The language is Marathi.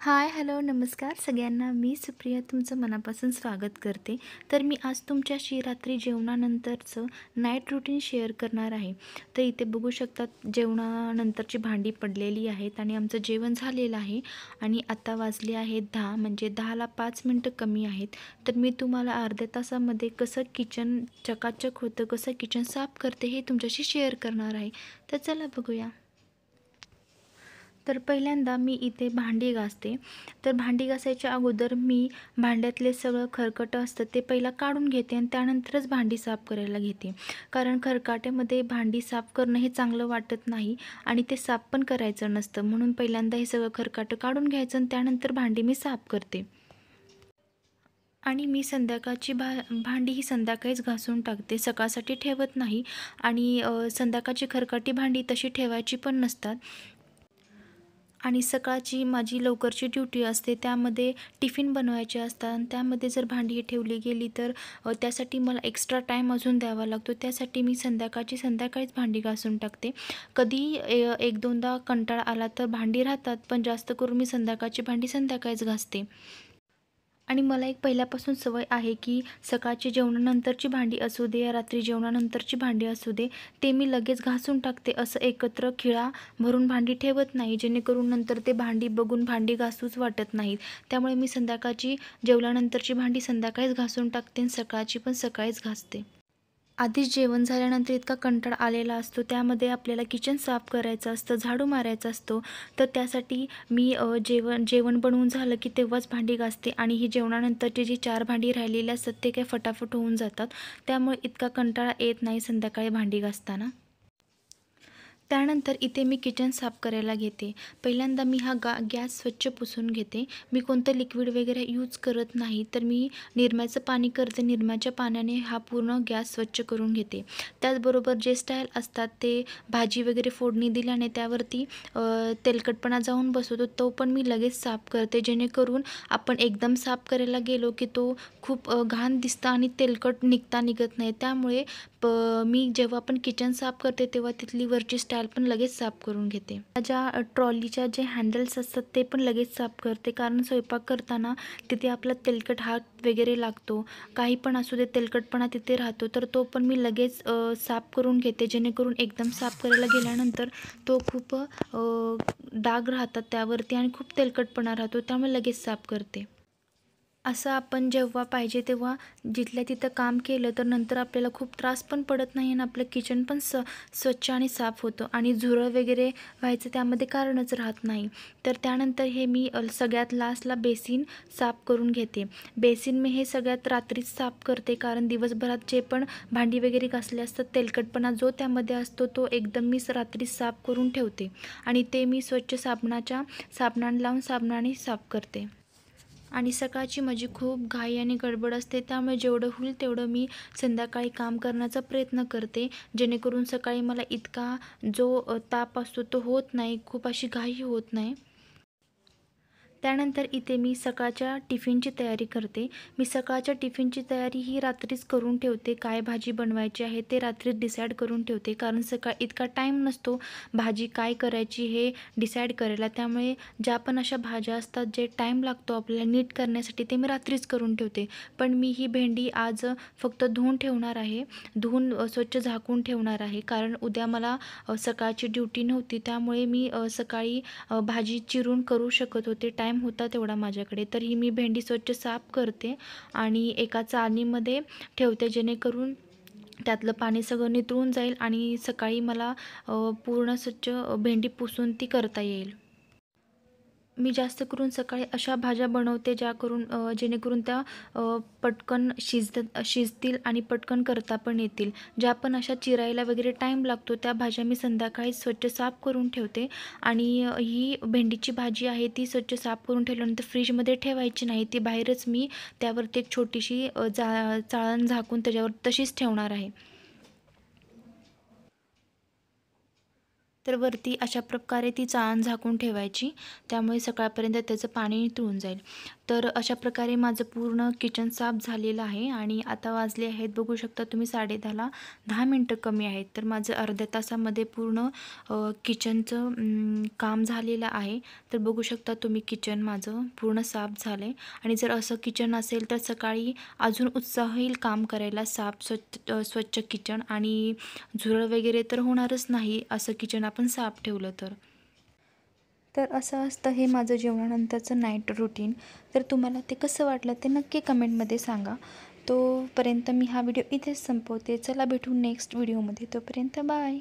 हाय हॅलो नमस्कार सगळ्यांना मी सुप्रिया तुमचं मनापासून स्वागत करते तर मी आज तुमच्याशी रात्री जेवणानंतरचं नाईट रुटीन शेअर करणार आहे तर इथे बघू शकतात जेवणानंतरची भांडी पडलेली आहेत आणि आमचं जेवण झालेलं आहे आणि आता वाजले आहेत दहा म्हणजे दहाला पाच मिनटं कमी आहेत तर मी तुम्हाला अर्ध्या तासामध्ये कसं किचन चकाचक होतं कसं किचन साफ करते हे तुमच्याशी शेअर करणार आहे तर चला बघूया तर पहिल्यांदा मी इथे भांडी घासते तर भांडी घासायच्या अगोदर मी भांड्यातले सगळं खरकटं असतं ते पहिला काढून घेते आणि त्यानंतरच भांडी साफ करायला घेते कारण खरकाट्यामध्ये भांडी साफ करणं हे चांगलं वाटत नाही आणि ते साफ पण करायचं नसतं म्हणून पहिल्यांदा हे सगळं खरकाटं काढून घ्यायचं आणि त्यानंतर भांडी मी साफ करते आणि मी संध्याकाळची भा भांडी ही संध्याकाळीच घासून टाकते सकाळसाठी ठेवत नाही आणि संध्याकाळची खरकाटी भांडी तशी ठेवायची पण नसतात आणि सकाळची माझी लवकरची ड्युटी असते त्यामध्ये टिफिन बनवायचे असतात त्यामध्ये जर भांडी ठेवली गेली तर त्यासाठी मला एक्स्ट्रा टाईम अजून द्यावा लागतो त्यासाठी मी संध्याकाळची संध्याकाळीच भांडी घासून टाकते कधी एक दोनदा कंटाळा आला तर भांडी राहतात पण जास्त करून मी संध्याकाळची भांडी संध्याकाळीच घासते आणि मला एक पहिल्यापासून सवय आहे की सकाळची जेवणानंतरची भांडी असू दे या रात्री जेवणानंतरची भांडी असू दे ते मी लगेच घासून टाकते असं एकत्र खिळा भरून भांडी ठेवत नाही जेणेकरून नंतर ते भांडी बघून भांडी घासूच वाटत नाहीत त्यामुळे मी संध्याकाळची जेवल्यानंतरची भांडी संध्याकाळीच घासून टाकते आणि सकाळची पण सकाळीच घासते आधीच जेवण झाल्यानंतर इतका कंटाळ आलेला असतो त्यामध्ये आपल्याला किचन साफ करायचं असतं झाडू मारायचं असतो तर त्यासाठी मी जेवण जेवण बनवून झालं की तेव्हाच भांडी घासते आणि ही जेवणानंतरची जी चार भांडी राहिलेली असतात ते काही फटाफट होऊन जातात त्यामुळे इतका कंटाळा येत नाही संध्याकाळी भांडी घासताना त्यानंतर इथे मी किचन साफ करायला घेते पहिल्यांदा मी हा गा गॅस स्वच्छ पुसून घेते मी कोणतं लिक्विड वगैरे यूज करत नाही तर मी निरम्याचं पाणी करते निरम्याच्या पाण्याने हा पूर्ण गॅस स्वच्छ करून घेते त्याचबरोबर जे स्टाईल असतात ते भाजी वगैरे फोडणी दिल्याने त्यावरती तेलकटपणा जाऊन बसवतो तो पण मी लगेच साफ करते जेणेकरून आपण एकदम साफ करायला गेलो की तो खूप घाण दिसता आणि तेलकट निघता निघत नाही त्यामुळे प मी जेव्हा आपण किचन साफ करते तेव्हा तिथली वरची स्टाईल पण लगेच साफ करून घेते माझ्या ट्रॉलीच्या जे हँडल्स असतात ते पण लगेच साफ करते कारण स्वयंपाक करताना तिथे आपला तेलकट हात वगैरे लागतो काही पण असू दे तेलकटपणा तिथे राहतो तर तो पण मी लगेच साफ करून घेते जेणेकरून एकदम साफ करायला गेल्यानंतर तो खूप डाग राहतात त्यावरती आणि खूप तेलकटपणा राहतो त्यामुळे लगेच साफ करते असं आपण जेव्हा पाहिजे तेव्हा जिथल्या तिथं काम केलं तर नंतर आपल्याला खूप त्रास पण पडत नाही आणि आपलं किचन पण स स्वच्छ आणि साफ होतं आणि झुरळ वगैरे व्हायचं त्यामध्ये कारणच राहत नाही तर त्यानंतर हे मी सगळ्यात लास्टला बेसिन साफ करून घेते बेसिन मी हे सगळ्यात रात्रीच साफ करते कारण दिवसभरात जे पण भांडी वगैरे घासले असतात तेलकटपणा जो त्यामध्ये असतो तो एकदम मी रात्री साफ करून ठेवते आणि ते मी स्वच्छ साबणाच्या साबणाने लावून साबणाने साफ करते आणि सकाळची माझी खूप घाई आणि गडबड असते त्यामुळे जेवढं होईल तेवढं मी संध्याकाळी काम करण्याचा प्रयत्न करते जेणेकरून सकाळी मला इतका जो ताप असतो तो होत नाही खूप अशी घाई होत नाही त्यानंतर इथे मी सकाळच्या टिफिनची तयारी करते मी सकाळच्या टिफिनची तयारी ही रात्रीच करून ठेवते काय भाजी बनवायची आहे ते रात्रीच डिसाईड करून ठेवते कारण सकाळ इतका टाईम नसतो भाजी काय करायची हे डिसाईड करायला त्यामुळे ज्या पण अशा भाज्या असतात जे टाईम लागतो आपल्याला नीट करण्यासाठी ते मी रात्रीच करून ठेवते पण मी ही भेंडी आज फक्त धुवून ठेवणार आहे धुवून स्वच्छ झाकून ठेवणार आहे कारण उद्या मला सकाळची ड्युटी नव्हती त्यामुळे मी सकाळी भाजी चिरून करू शकत होते टाईम टाईम होता तेवढा माझ्याकडे तर ही मी भेंडी स्वच्छ साफ करते आणि एका चाळणीमध्ये ठेवते जेणेकरून त्यातलं पाणी सगळं नितळून जाईल आणि सकाळी मला पूर्ण स्वच्छ भेंडी पुसून ती करता येईल मी जास्त करून सकाळी अशा भाज्या बनवते ज्या करून जेणेकरून त्या पटकन शिजत शिजतील आणि पटकन करता पण येतील ज्या पण अशा चिरायला वगैरे टाईम लागतो त्या भाज्या मी संध्याकाळी स्वच्छ साफ करून ठेवते आणि ही भेंडीची भाजी आहे ती स्वच्छ साफ करून ठेवल्यानंतर फ्रीजमध्ये ठेवायची नाही ती बाहेरच मी त्यावरती एक छोटीशी जा चाळण झाकून त्याच्यावर तशीच ठेवणार आहे तर वरती अशा प्रकारे ती चाळण झाकून ठेवायची त्यामुळे सकाळपर्यंत त्याचं पाणी तुळून जाईल तर अशा प्रकारे माझं पूर्ण किचन साफ झालेलं आहे आणि आता वाजले आहेत बघू शकता तुम्ही साडे दहाला दहा मिनटं कमी आहेत तर माझं अर्ध्या तासामध्ये पूर्ण किचनचं काम झालेलं आहे तर बघू शकता तुम्ही किचन माझं पूर्ण साफ झालं आहे आणि जर असं किचन असेल तर सकाळी अजून उत्साह येईल काम करायला साफ स्वच्छ स्वच्छ किचन आणि झुरळ वगैरे तर होणारच नाही असं किचन आपण साफ ठेवलं तर तर असं असतं हे माझं जेवणानंतरचं नाईट रुटीन तर तुम्हाला ते कसं वाटलं ते नक्की कमेंटमध्ये सांगा तोपर्यंत मी हा व्हिडिओ इथेच संपवते चला भेटू नेक्स्ट व्हिडिओमध्ये तोपर्यंत बाय